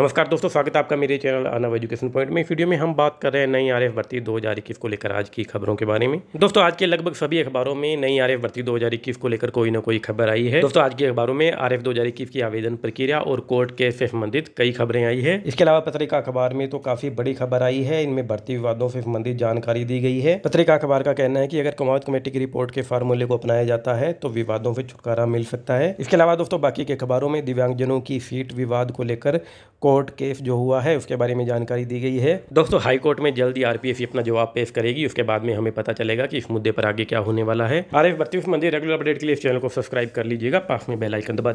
नमस्कार दोस्तों स्वागत है आपका मेरे चैनल अनव एजुकेशन पॉइंट में इस वीडियो में हम बात कर रहे हैं नई आर एफ भर्ती इक्कीस को लेकर आज की खबरों के बारे में दोस्तों आज के लगभग सभी अखबारों में नई आर एफ भर्ती इक्कीस को लेकर कोई ना कोई खबर आई है दोस्तों आज के अखबारों में हजार इक्कीस की आवेदन प्रक्रिया और कोर्ट के से संबंधित कई खबरें आई है इसके अलावा पत्रिका अखबार में तो काफी बड़ी खबर आई है इनमें भर्ती विवादों से संबंधित जानकारी दी गई है पत्रिका अखबार का कहना है की अगर कुमाऊत कमेटी की रिपोर्ट के फार्मूले को अपनाया जाता है तो विवादों से छुटकारा मिल सकता है इसके अलावा दोस्तों बाकी के अखबारों में दिव्यांगजनों की सीट विवाद को लेकर कोर्ट केस जो हुआ है उसके बारे में जानकारी दी गई है दोस्तों हाईकोर्ट में जल्दी आरपीएफ अपना जवाब पेश करेगी उसके बाद में हमें पता चलेगा कि इस मुद्दे पर आगे क्या होने वाला है आर एफ बत्तीस मंदिर रेगुलर अपडेट के लिए इस चैनल को सब्सक्राइब कर लीजिएगा पास में बेलाइकन दबा